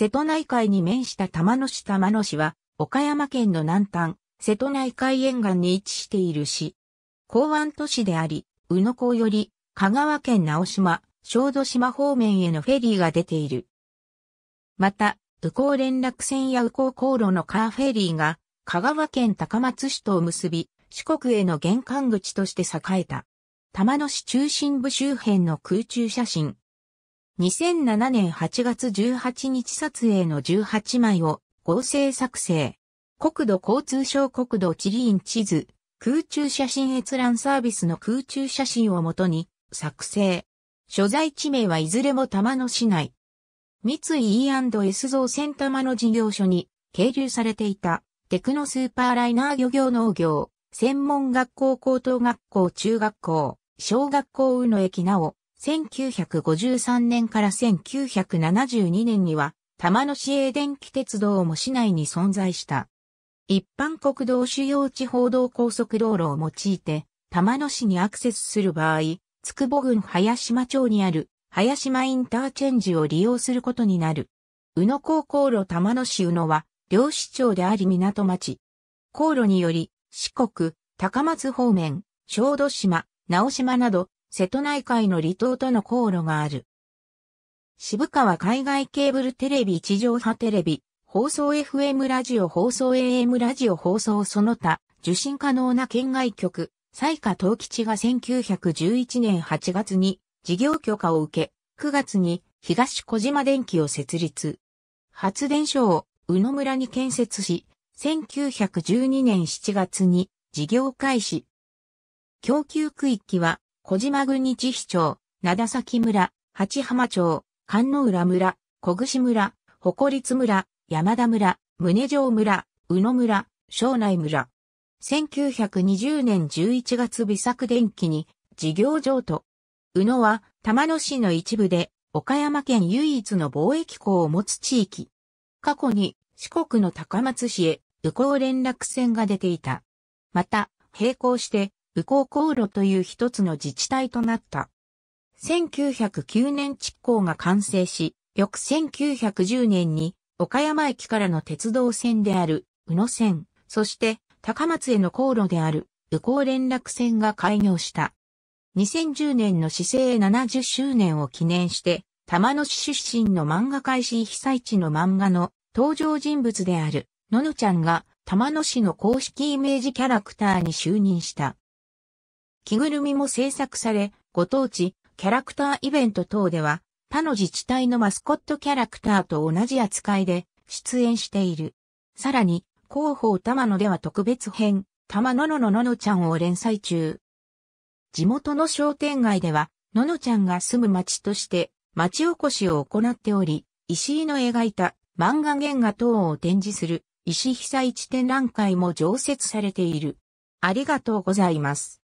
瀬戸内海に面した玉野市玉野市は、岡山県の南端、瀬戸内海沿岸に位置している市。港湾都市であり、宇野港より、香川県直島、小豆島方面へのフェリーが出ている。また、宇港連絡船や宇港航路のカーフェリーが、香川県高松市とを結び、四国への玄関口として栄えた。玉野市中心部周辺の空中写真、2007年8月18日撮影の18枚を合成作成。国土交通省国土地理院地図、空中写真閲覧サービスの空中写真をもとに作成。所在地名はいずれも玉野市内。三井 E&S 造船玉野事業所に係留されていたテクノスーパーライナー漁業農業、専門学校高等学校中学校、小学校宇野駅なお、1953年から1972年には、玉野市営電気鉄道も市内に存在した。一般国道主要地方道高速道路を用いて、玉野市にアクセスする場合、つくぼ郡林島町にある林島インターチェンジを利用することになる。宇野高校路玉野市宇野は、漁師町であり港町。航路により、四国、高松方面、小豆島、直島など、瀬戸内海の離島との航路がある。渋川海外ケーブルテレビ地上波テレビ、放送 FM ラジオ放送 AM ラジオ放送その他、受信可能な県外局、西下東吉が1911年8月に事業許可を受け、9月に東小島電機を設立。発電所を宇野村に建設し、1912年7月に事業開始。供給区域は小島郡日市町、長崎村、八浜町、菅野浦村、小串村、誇立村、山田村、宗城村、宇野村、庄内村。1920年11月美作電機に事業譲渡。宇野は玉野市の一部で岡山県唯一の貿易港を持つ地域。過去に四国の高松市へ宇高連絡船が出ていた。また、並行して宇高航路という一つの自治体となった。1909年築港が完成し、翌1910年に岡山駅からの鉄道線である宇野線、そして高松への航路である宇高連絡線が開業した。2010年の市政70周年を記念して、玉野市出身の漫画開始被災地の漫画の登場人物である、ののちゃんが玉野市の公式イメージキャラクターに就任した。着ぐるみも制作され、ご当地、キャラクターイベント等では、他の自治体のマスコットキャラクターと同じ扱いで出演している。さらに、広報玉野では特別編、玉野ののののちゃんを連載中。地元の商店街では、ののちゃんが住む町として町おこしを行っており、石井の描いた漫画原画等を展示する石被災地展覧会も常設されている。ありがとうございます。